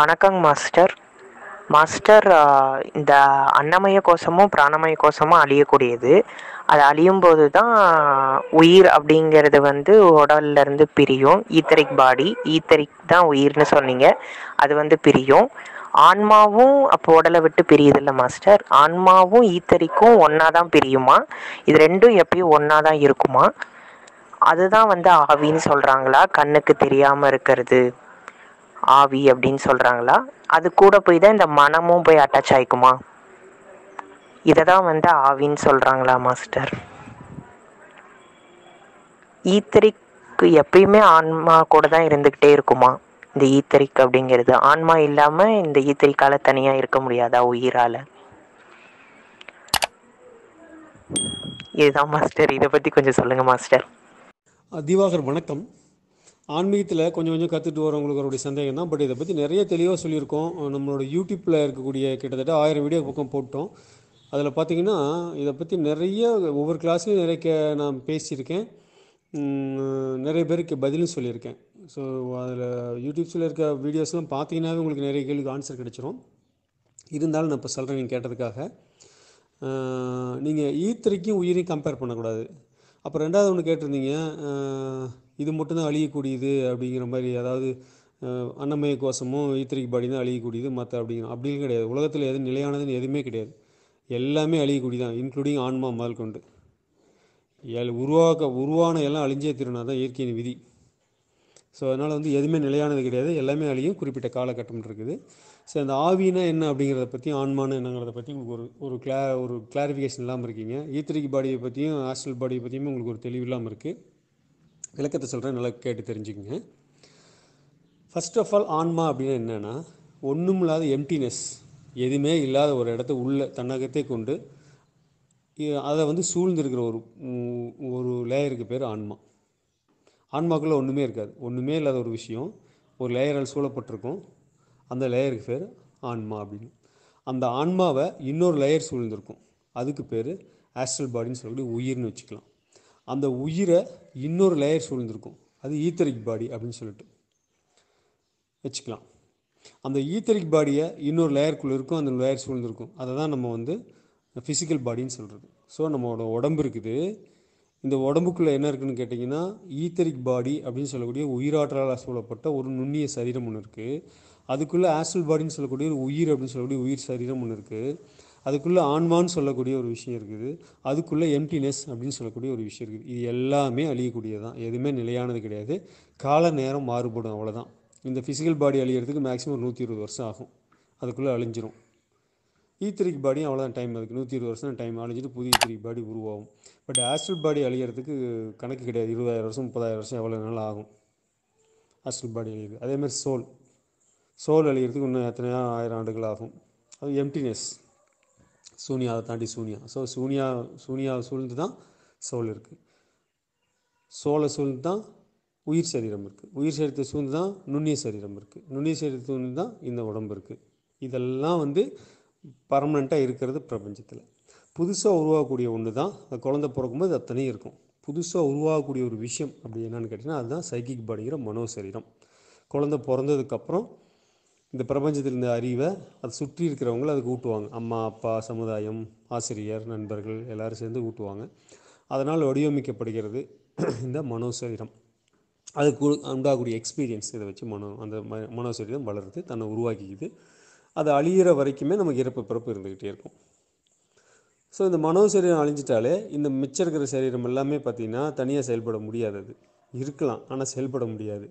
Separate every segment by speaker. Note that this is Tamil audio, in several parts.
Speaker 1: வணக்கங்க மாஸ்டர் மாஸ்டர் இந்த அன்னமய கோஷமும் பிராணமய கோஷமும் அழியக்கூடியது அது அழியும் போது தான் உயிர் அப்படிங்கிறது வந்து உடல்லேருந்து பிரியும் ஈத்தரிக் பாடி ஈத்தரிக் தான் உயிர்னு சொன்னீங்க அது வந்து பிரியும் ஆன்மாவும் அப்போ உடலை விட்டு பிரியுதில்ல மாஸ்டர் ஆன்மாவும் ஈத்தரிக்கும் ஒன்றா தான் பிரியுமா இது ரெண்டும் எப்பயும் ஒன்றா தான் இருக்குமா அதுதான் வந்து ஆவின்னு சொல்கிறாங்களா கண்ணுக்கு தெரியாமல் இருக்கிறது ஆவி அப்படின்னு சொல்கிறாங்களா அது கூட போய் தான் இந்த மனமும் போய் அட்டாச் ஆகிக்குமா இதை தான் வந்து ஆவின்னு சொல்கிறாங்களா மாஸ்டர் ஈத்தரிக்கு எப்பயுமே ஆன்மா கூட தான் இருந்துக்கிட்டே இருக்குமா இந்த ஈத்தரிக் அப்படிங்கிறது ஆன்மா இல்லாமல் இந்த ஈத்தரிக்கால தனியாக இருக்க முடியாதா உயிரால் இதுதான் மாஸ்டர் இதை பற்றி கொஞ்சம் சொல்லுங்கள் மாஸ்டர் திவாகர் வணக்கம் ஆன்மீகத்தில் கொஞ்சம் கொஞ்சம் கற்றுட்டு வரவங்களுக்கு அவருடைய சந்தேகம் தான் பட் இதை பற்றி நிறைய தெளிவாக சொல்லியிருக்கோம் நம்மளோட யூடியூப்பில் இருக்கக்கூடிய கிட்டத்தட்ட ஆயிரம் வீடியோ பக்கம் போட்டோம் அதில் பார்த்திங்கன்னா இதை பற்றி நிறைய ஒவ்வொரு கிளாஸ்லையும் நிறைய கே நான் பேசியிருக்கேன் நிறைய பேருக்கு பதிலும் சொல்லியிருக்கேன் ஸோ அதில் யூடியூப்ஸில் இருக்க வீடியோஸ்லாம் பார்த்தீங்கன்னாவே உங்களுக்கு நிறைய கேள்விக்கு ஆன்சர் கிடச்சிரும் இருந்தாலும் நான் இப்போ சொல்கிறேன் நீங்கள் கேட்டதுக்காக நீங்கள் ஈத்திரைக்கும் e உயிரையும் கம்பேர் பண்ணக்கூடாது அப்புறம் ரெண்டாவது ஒன்று கேட்டிருந்தீங்க இது மட்டும்தான் அழியக்கூடியது அப்படிங்கிற மாதிரி அதாவது அன்னமய கோஷமும் ஈத்திரிக்கு பாடி தான் அழியக்கூடியது மற்ற அப்படிங்கிற அப்படின்னு கிடையாது உலகத்தில் எது நிலையானதுன்னு எதுவுமே கிடையாது எல்லாமே தான் இன்க்ளூடிங் ஆன்மா முதல் கொண்டு எல் உருவாக்க உருவான எல்லாம் அழிஞ்சே திருநாள் தான் இயற்கையின் விதி ஸோ அதனால் வந்து எதுவுமே நிலையானது கிடையாது எல்லாமே அழியும் குறிப்பிட்ட காலகட்டம் இருக்குது ஸோ அந்த ஆவினா என்ன அப்படிங்கிறத பற்றி ஆன்மான என்னங்கிறத பற்றி உங்களுக்கு ஒரு ஒரு கிளா ஒரு கிளாரிஃபிகேஷன் இல்லாமல் இருக்கீங்க ஈத்திரிக்கு பாடியை பற்றியும் ஹாஸ்டல் பாடியை பற்றியும் உங்களுக்கு ஒரு தெளிவு இல்லாமல் இருக்குது விளக்கத்தை சொல்கிறேன் நல்லா கேட்டு தெரிஞ்சுக்கங்க ஃபஸ்ட் ஆஃப் ஆல் ஆன்மா அப்படின்னா என்னென்னா ஒன்றும் இல்லாத எம்டினஸ் எதுவுமே இல்லாத ஒரு இடத்த உள்ள தன்னகத்தை கொண்டு அதை வந்து சூழ்ந்திருக்கிற ஒரு ஒரு லேயருக்கு பேர் ஆன்மா ஆன்மாக்குள்ளே ஒன்றுமே இருக்காது ஒன்றுமே இல்லாத ஒரு விஷயம் ஒரு லேயரால் சூழப்பட்டிருக்கும் அந்த லேயருக்கு பேர் ஆன்மா அப்படின்னு அந்த ஆன்மாவை இன்னொரு லேயர் சூழ்ந்திருக்கும் அதுக்கு பேர் ஆஸ்ட்ரல் பாடின்னு சொல்லக்கூடிய உயிர்னு வச்சுக்கலாம் அந்த உயிரை இன்னொரு லேயர் சூழ்ந்திருக்கும் அது ஈத்தரிக் பாடி அப்படின்னு சொல்லிட்டு வச்சுக்கலாம் அந்த ஈத்தரிக் பாடியை இன்னொரு லேயருக்குள்ளே இருக்கும் அந்த லேயர் சூழ்ந்திருக்கும் அதை தான் நம்ம வந்து ஃபிசிக்கல் பாடின்னு சொல்கிறது ஸோ நம்மளோட உடம்பு இருக்குது இந்த உடம்புக்குள்ளே என்ன இருக்குன்னு கேட்டிங்கன்னா ஈத்தரிக் பாடி அப்படின்னு சொல்லக்கூடிய உயிராற்றலால் சூழப்பட்ட ஒரு நுண்ணிய சரீரம் ஒன்று இருக்குது அதுக்குள்ளே ஆசல் பாடின்னு சொல்லக்கூடிய ஒரு உயிர் அப்படின்னு சொல்லக்கூடிய உயிர் சரீரம் ஒன்று இருக்குது அதுக்குள்ளே ஆன்மான்னு சொல்லக்கூடிய ஒரு விஷயம் இருக்குது அதுக்குள்ளே எம்டினஸ் அப்படின்னு சொல்லக்கூடிய ஒரு விஷயம் இருக்குது இது எல்லாமே அழியக்கூடியது தான் எதுவுமே நிலையானது கிடையாது கால நேரம் மாறுபடும் அவ்வளோதான் இந்த ஃபிசிக்கல் பாடி அழியிறதுக்கு மேக்ஸிமம் ஒரு நூற்றி இருபது வருஷம் ஆகும் அதுக்குள்ளே அழிஞ்சிரும் ஈத்திரிக் பாடியும் அவ்வளோதான் டைம் அதுக்கு நூற்றி இருபது வருஷம் டைம் அழிஞ்சிட்டு புதிய ஈத்திரிக் e பாடி உருவாகும் பட் ஆஸ்ட்ரல் பாடி அழியிறதுக்கு கணக்கு கிடையாது இருபதாயிரம் வருஷம் முப்பதாயிரம் வருஷம் எவ்வளோ நாள் ஆகும் ஆஸ்ட்ரல் பாடி அழியுது அதேமாதிரி சோல் சோல் அழியிறதுக்கு இன்னும் எத்தனையோ ஆயிரம் ஆண்டுகள் ஆகும் அது எம்டினஸ் சூனியா அதை தாண்டி சூனியா ஸோ சூனியா சூனியா சூழ்ந்து தான் சோல் இருக்குது சோலை சூழ்ந்து தான் உயிர் சரீரம் இருக்குது உயிர் சரீரத்தை சூழ்ந்து தான் நுண்ணிய சரீரம் இருக்குது நுண்ணிய சரீரத்தை சூழ்ந்து தான் இந்த உடம்பு இருக்குது இதெல்லாம் வந்து பர்மனெண்ட்டாக இருக்கிறது பிரபஞ்சத்தில் புதுசாக உருவாகக்கூடிய ஒன்று தான் அந்த குழந்த பிறக்கும்போது அத்தனையும் இருக்கும் புதுசாக உருவாகக்கூடிய ஒரு விஷயம் அப்படி என்னென்னு கேட்டிங்கன்னா அதுதான் சைக்கிக் பாடிங்கிற மனோசரீரம் குழந்தை குழந்த பிறந்ததுக்கப்புறம் இந்த பிரபஞ்சத்தில் இருந்த அறிவை அதை சுற்றி இருக்கிறவங்கள அதுக்கு ஊட்டுவாங்க அம்மா அப்பா சமுதாயம் ஆசிரியர் நண்பர்கள் எல்லோரும் சேர்ந்து ஊட்டுவாங்க அதனால் வடிவமைக்கப்படுகிறது இந்த மனோசரீரம் அதுக்கு உண்டாகக்கூடிய எக்ஸ்பீரியன்ஸ் இதை வச்சு மனோ அந்த ம மனோசரீரம் வளருது தன்னை உருவாக்கிக்குது அது அழியிற வரைக்குமே நமக்கு இறப்பு பிறப்பு இருந்துக்கிட்டே இருக்கும் ஸோ இந்த மனோசரீரம் அழிஞ்சிட்டாலே இந்த மிச்சம் இருக்கிற சரீரம் எல்லாமே பார்த்திங்கன்னா தனியாக செயல்பட முடியாது அது இருக்கலாம் ஆனால் செயல்பட முடியாது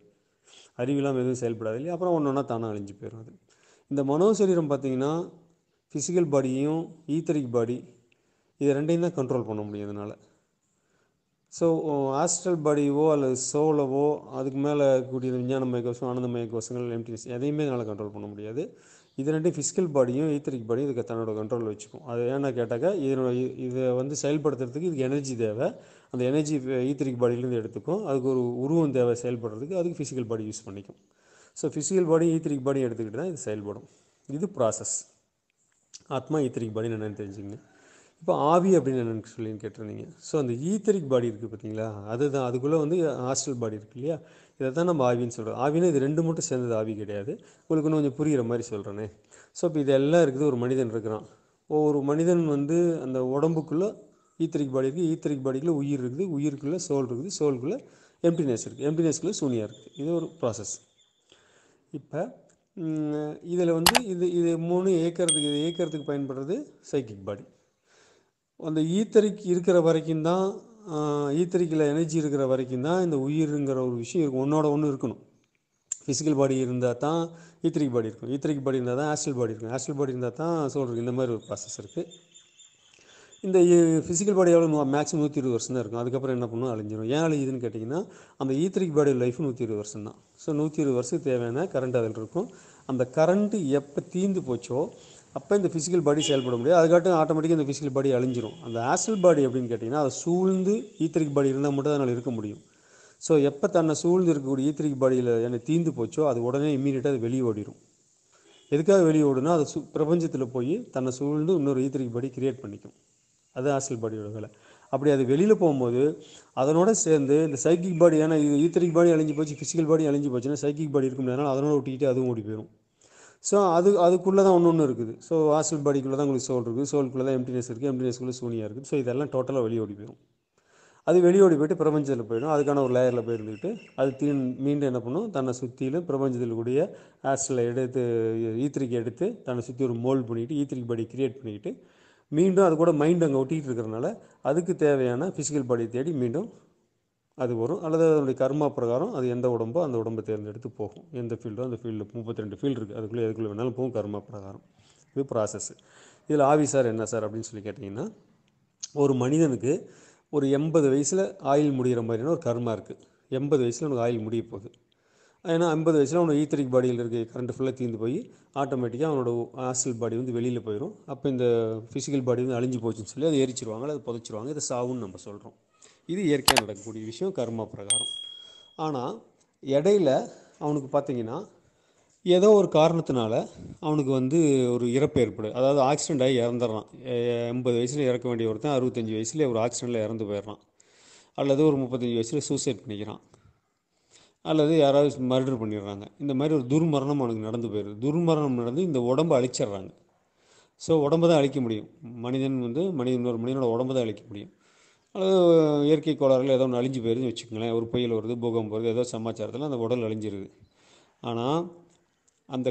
Speaker 1: அறிவிலாம் எதுவும் செயல்படாது இல்லையா அப்புறம் ஒன்று ஒன்றா தானாக அழிஞ்சு போயிடும் அது இந்த மனோசரீரம் பார்த்தீங்கன்னா ஃபிசிக்கல் பாடியையும் ஈத்தரிக் பாடி இது ரெண்டையும் தான் கண்ட்ரோல் பண்ண முடியும் அதனால் ஸோ ஆஸ்ட்ரல் பாடியவோ அல்லது சோலவோ அதுக்கு மேலே கூடிய விஞ்ஞான கோஷம் ஆனந்த மயக்கோசங்கள் எம்டிஎஸ் எதையுமே என்னால் கண்ட்ரோல் பண்ண முடியாது இது ரெண்டு ஃபிசிக்கல் பாடியும் ஈத்தரிக் பாடியும் இதுக்கு தன்னோட கண்ட்ரோலில் வச்சுக்கும் அது ஏன்னா கேட்டாக்கா இதனோட இதை வந்து செயல்படுத்துறதுக்கு இதுக்கு எனர்ஜி தேவை அந்த எனர்ஜி ஈத்தரிக் பாடியிலேருந்து எடுத்துக்கும் அதுக்கு ஒரு உருவம் தேவை செயல்படுறதுக்கு அதுக்கு ஃபிசிக்கல் பாடி யூஸ் பண்ணிக்கும் so physical body etheric body எடுத்துக்கிட்டு தான் இது செயல்படும் இது ப்ராசஸ் ஆத்மா ஈத்தரிக் பாடின்னு என்னென்னு தெரிஞ்சுக்கங்க இப்போ ஆவி அப்படின்னு என்னன்னு சொல்லி கேட்டிருந்தீங்க ஸோ அந்த ஈத்தரிக் பாடி இருக்குது பார்த்தீங்களா அதுதான் அதுக்குள்ளே வந்து ஹாஸ்டல் பாடி இருக்கு இல்லையா இதை தான் நம்ம ஆவின்னு சொல்கிறோம் ஆவினா இது ரெண்டு மட்டும் சேர்ந்தது ஆவி கிடையாது உங்களுக்கு இன்னும் கொஞ்சம் புரிகிற மாதிரி சொல்கிறேனே ஸோ இப்போ இதெல்லாம் இருக்குது ஒரு மனிதன் இருக்கிறான் ஒரு மனிதன் வந்து அந்த உடம்புக்குள்ளே ஈத்தரிக் பாடி இருக்குது ஈத்தரிக் பாடிக்குள்ளே உயிர் இருக்குது உயிருக்குள்ளே சோல் இருக்குது சோலுக்குள்ளே எம்டினஸ் இருக்குது எம்டினஸ்குள்ளே சூனியாக இருக்குது இது ஒரு ப்ராசஸ் இப்போ இதில் வந்து இது இது மூணு ஏக்கிறதுக்கு இது ஏக்கிறதுக்கு பயன்படுறது சைக்கிக் பாடி அந்த ஈத்தரிக்கு இருக்கிற வரைக்கும் தான் ஈத்தரிக்கில் எனர்ஜி இருக்கிற வரைக்கும் தான் இந்த உயிருங்கிற ஒரு விஷயம் இருக்கும் ஒன்றோட ஒன்று இருக்கணும் ஃபிசிக்கல் பாடி இருந்தால் தான் ஈத்திரிக் பாடி இருக்கும் ஈத்திரிக் பாடி இருந்தால் தான் ஆஸ்ட்ரல் பாடி இருக்கும் ஆஸ்ட்ரல் பாடி இருந்தால் தான் சொல்கிறது இந்த மாதிரி ஒரு ப்ராசஸ் இருக்குது இந்த ஃபிசிக்கல் பாடி எவ்வளோ மேக்ஸிமம் நூற்றி இருபது வருஷம் தான் இருக்கும் அதுக்கப்புறம் என்ன பண்ணும் அழிஞ்சிடும் ஏன் அழிஞ்சுதுன்னு கேட்டிங்கன்னா அந்த ஈத்திரிக் பாடி லைஃப் நூற்றி இருபது வருஷம் தான் ஸோ நூற்றி இருபது வருஷத்துக்கு தேவையான கரண்ட் அதில் இருக்கும் அந்த கரண்ட்டு எப்போ தீந்து போச்சோ அப்போ இந்த ஃபிசிக்கல் பாடி செயல்பட முடியாது அதுக்காட்டும் ஆட்டோமேட்டிக்காக இந்த ஃபிசிக்கல் பாடி அழிஞ்சிரும் அந்த ஆசல் பாடி அப்படின்னு கேட்டிங்கன்னா அதை சூழ்ந்து ஈத்திரிக் பாடி இருந்தால் மட்டும் அதனால் இருக்க முடியும் ஸோ எப்போ தன்னை சூழ்ந்து இருக்கக்கூடிய ஈத்திரிக் பாடியில் என்னை தீந்து போச்சோ அது உடனே இம்மீடியட்டாக அது வெளியே ஓடிடும் எதுக்காக வெளியே ஓடுனா அது சு பிரபஞ்சத்தில் போய் தன்னை சூழ்ந்து இன்னொரு ஈத்திரிக் பாடி கிரியேட் பண்ணிக்கும் அது ஆசல் பாடியோட வேலை அப்படி அது வெளியில் போகும்போது அதனோட சேர்ந்து இந்த சைக்கிக் பாடி ஏன்னா இது ஈத்தரிக் பாடி அழிஞ்சு போச்சு ஃபிசிக்கல் பாடி அழிஞ்சு போச்சுன்னா சைக்கிக் பாடி இருக்க முடியாதனால அதனோட ஒட்டிக்கிட்டு அதுவும் ஓடி போயிடும் ஸோ அது அதுக்குள்ளே தான் ஒன்று ஒன்று இருக்குது ஸோ ஹாஸ்டல் பாடிக்குள்ளே தான் உங்களுக்கு சோல் இருக்குது சோலுக்குள்ளே தான் எம்டினஸ் இருக்குது எம்டினஸ்குள்ளே சூனியாக இருக்குது ஸோ இதெல்லாம் டோட்டலாக வெளியோடி போயிடும் அது வெளியோடி போயிட்டு பிரபஞ்சத்தில் போயிடும் அதுக்கான ஒரு லேயரில் போயிருந்துக்கிட்டு அது தீ மீண்டும் என்ன பண்ணும் தன்னை சுற்றிலும் பிரபஞ்சத்தில் கூடிய ஆஸ்டலை எடுத்து ஈத்திரிக்கு எடுத்து தன்னை சுற்றி ஒரு மோல்ட் பண்ணிவிட்டு ஈத்திரிக்கு பாடி கிரியேட் பண்ணிக்கிட்டு மீண்டும் அது கூட மைண்ட் அங்கே ஒட்டிகிட்டு இருக்கிறனால அதுக்கு தேவையான ஃபிசிக்கல் பாடியை தேடி மீண்டும் அது வரும் அல்லது அதனுடைய கர்மா பிரகாரம் அது எந்த உடம்போ அந்த உடம்பை தேர்ந்தெடுத்து போகும் எந்த ஃபீல்டோ அந்த ஃபீல்டு முப்பத்தி ரெண்டு ஃபீல்டு இருக்குது அதுக்குள்ளே எதுக்குள்ளே வேணாலும் போகும் கர்மா பிரகாரம் இது ப்ராசஸ்ஸு இதில் ஆவி சார் என்ன சார் அப்படின்னு சொல்லி கேட்டிங்கன்னா ஒரு மனிதனுக்கு ஒரு எண்பது வயசில் ஆயில் முடிகிற மாதிரியான ஒரு கர்மா இருக்குது எண்பது வயசில் உனக்கு ஆயில் முடிய போகுது ஏன்னா ஐம்பது வயசில் அவனுக்கு ஈத்தரிக் பாடியில் இருக்க கரண்ட் ஃபுல்லாக தீர்ந்து போய் ஆட்டோமேட்டிக்காக அவனோட ஆசல் பாடி வந்து வெளியில் போயிடும் அப்போ இந்த ஃபிசிக்கல் பாடி வந்து அழிஞ்சு போச்சுன்னு சொல்லி அதை எரிச்சிருவாங்க அதை புதைச்சிருவாங்க இதை சாவுன்னு நம்ம சொல்கிறோம் இது இயற்கையாக நடக்கக்கூடிய விஷயம் கர்மா பிரகாரம் ஆனால் இடையில அவனுக்கு பார்த்தீங்கன்னா ஏதோ ஒரு காரணத்தினால அவனுக்கு வந்து ஒரு இறப்பு ஏற்படும் அதாவது ஆக்சிடெண்ட் ஆகி இறந்துடுறான் எண்பது வயசில் இறக்க வேண்டிய ஒருத்தன் அறுபத்தஞ்சி வயசில் ஒரு ஆக்சிடெண்ட்டில் இறந்து போயிடுறான் அல்லது ஒரு முப்பத்தஞ்சு வயசில் சூசைட் பண்ணிக்கிறான் அல்லது யாராவது மர்டர் பண்ணிடுறாங்க இந்த மாதிரி ஒரு துர்மரணம் அவனுக்கு நடந்து போயிடுது துர்மரணம் நடந்து இந்த உடம்பை அழிச்சிடுறாங்க ஸோ உடம்பு தான் அழிக்க முடியும் மனிதன் வந்து மனிதன் ஒரு மனிதனோட உடம்பு தான் அழிக்க முடியும் அல்லது இயற்கை கோளாறுகள் ஏதோ ஒன்று அழிஞ்சு போயிருதுன்னு வச்சுக்கோங்களேன் ஒரு புயல் வருது பூகம் வருது ஏதோ சமாச்சாரத்தில் அந்த உடல் அழிஞ்சிருது ஆனால் அந்த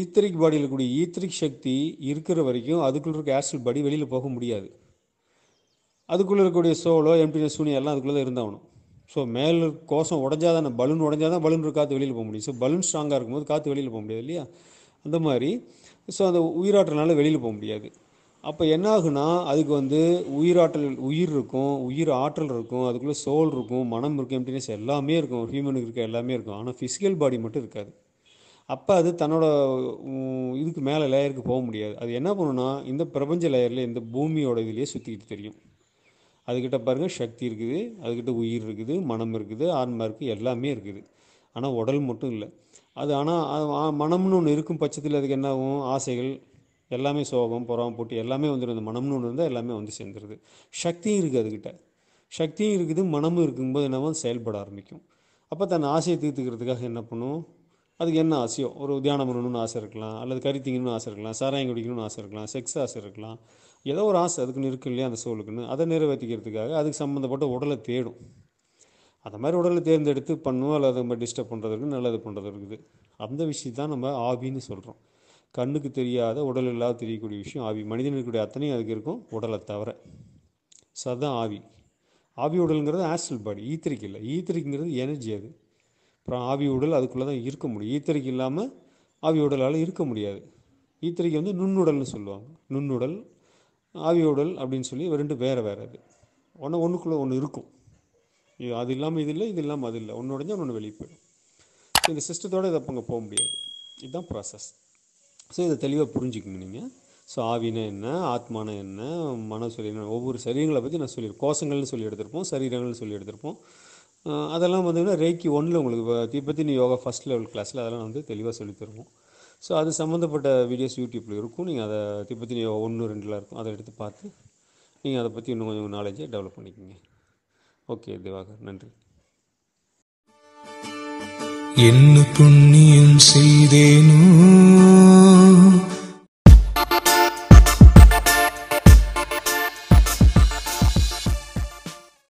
Speaker 1: ஈத்திரிக் பாடியில் இருக்கக்கூடிய ஈத்திரிக் சக்தி இருக்கிற வரைக்கும் அதுக்குள்ளே இருக்க ஆசிட் பாடி வெளியில் போக முடியாது அதுக்குள்ளே இருக்கக்கூடிய சோலோ எம்டினஸ் சூனியெல்லாம் எல்லாம் அதுக்குள்ளே தான் இருந்தாகணும் ஸோ மேல் கோஷம் உடஞ்சாதான பலூன் உடஞ்சாதான் பலூன் காற்று வெளியில் போக முடியும் ஸோ பலூன் ஸ்ட்ராங்காக இருக்கும்போது காற்று வெளியில் போக முடியாது இல்லையா அந்த மாதிரி ஸோ அந்த உயிராட்டுறனால வெளியில் போக முடியாது அப்போ என்ன ஆகுனா அதுக்கு வந்து உயிராற்றல் உயிர் இருக்கும் உயிர் ஆற்றல் இருக்கும் அதுக்குள்ளே சோல் இருக்கும் மனம் இருக்கும் எம்டினஸ் எல்லாமே இருக்கும் ஹியூமனுக்கு இருக்க எல்லாமே இருக்கும் ஆனால் ஃபிசிக்கல் பாடி மட்டும் இருக்காது அப்போ அது தன்னோட இதுக்கு மேலே லேயருக்கு போக முடியாது அது என்ன பண்ணுன்னா இந்த பிரபஞ்ச லேயரில் இந்த பூமியோட இதுலேயே சுற்றிக்கிட்டு தெரியும் அதுக்கிட்ட பாருங்கள் சக்தி இருக்குது அதுக்கிட்ட உயிர் இருக்குது மனம் இருக்குது ஆன்மா இருக்குது எல்லாமே இருக்குது ஆனால் உடல் மட்டும் இல்லை அது ஆனால் மனம்னு ஒன்று இருக்கும் பட்சத்தில் அதுக்கு என்னாகும் ஆசைகள் எல்லாமே சோகம் புறம் போட்டு எல்லாமே வந்துடும் இந்த மனம்னு ஒன்று இருந்தால் எல்லாமே வந்து சேர்ந்துருது சக்தியும் இருக்குது அதுக்கிட்ட சக்தியும் இருக்குது மனமும் இருக்கும்போது என்னவோ செயல்பட ஆரம்பிக்கும் அப்போ தன் ஆசையை தீர்த்துக்கிறதுக்காக என்ன பண்ணும் அதுக்கு என்ன ஆசையோ ஒரு தியானம் பண்ணணும்னு ஆசை இருக்கலாம் அல்லது கறி திங்கணும்னு ஆசை இருக்கலாம் சாராயம் குடிக்கணும்னு ஆசை இருக்கலாம் செக்ஸ் ஆசை இருக்கலாம் ஏதோ ஒரு ஆசை அதுக்குன்னு இருக்கு இல்லையா அந்த சோலுக்குன்னு அதை நிறைவேற்றிக்கிறதுக்காக அதுக்கு சம்மந்தப்பட்ட உடலை தேடும் அந்த மாதிரி உடலை தேர்ந்தெடுத்து பண்ணுவோம் அல்லது நம்ம டிஸ்டர்ப் பண்ணுறதுக்கு நல்லது பண்ணுறது இருக்குது அந்த விஷயத்தான் நம்ம ஆபின்னு சொல்கிறோம் கண்ணுக்கு தெரியாத உடல் இல்லாத தெரியக்கூடிய விஷயம் ஆவி மனிதனுக்குடைய அத்தனையும் அதுக்கு இருக்கும் உடலை தவிர சதான் ஆவி ஆவி உடலுங்கிறது ஆஸ்டல் பாடி ஈத்திரிக்கு இல்லை ஈத்திரிக்குங்கிறது எனர்ஜி அது அப்புறம் ஆவி உடல் அதுக்குள்ளே தான் இருக்க முடியும் ஈத்திரிக்கு இல்லாமல் ஆவி உடலால் இருக்க முடியாது ஈத்திரிக்கு வந்து நுண்ணுடல்னு சொல்லுவாங்க நுண்ணுடல் ஆவி உடல் அப்படின்னு சொல்லி ரெண்டு வேறு வேறு அது ஒன்று ஒன்றுக்குள்ளே ஒன்று இருக்கும் இது அது இல்லாமல் இது இல்லை இது இல்லாமல் அது இல்லை ஒன்று உடஞ்சால் ஒன்று வெளியே போயிடும் இந்த சிஸ்டத்தோடு இதை அப்போ அங்கே போக முடியாது இதுதான் ப்ராசஸ் ஸோ இதை தெளிவாக புரிஞ்சுக்கணும் நீங்கள் ஸோ ஆவினா என்ன ஆத்மானா என்ன மன என்ன ஒவ்வொரு சரீரங்களை பற்றி நான் சொல்லியிருக்கேன் கோஷங்கள்னு சொல்லி எடுத்திருப்போம் சரீரங்கள்னு சொல்லி எடுத்திருப்போம் அதெல்லாம் பார்த்தீங்கன்னா ரேக்கி ஒன்றில் உங்களுக்கு நீ யோகா ஃபஸ்ட் லெவல் கிளாஸில் அதெல்லாம் வந்து தெளிவாக சொல்லித்தருவோம் ஸோ அது சம்மந்தப்பட்ட வீடியோஸ் யூடியூப்பில் இருக்கும் நீங்கள் அதை திபத்தின் யோகா ஒன்று ரெண்டில் இருக்கும் அதை எடுத்து பார்த்து நீங்கள் அதை பற்றி இன்னும் கொஞ்சம் நாலேஜை டெவலப் பண்ணிக்கோங்க ஓகே திவாகர் நன்றி என்ன புண்ணியம் செய்தேனோ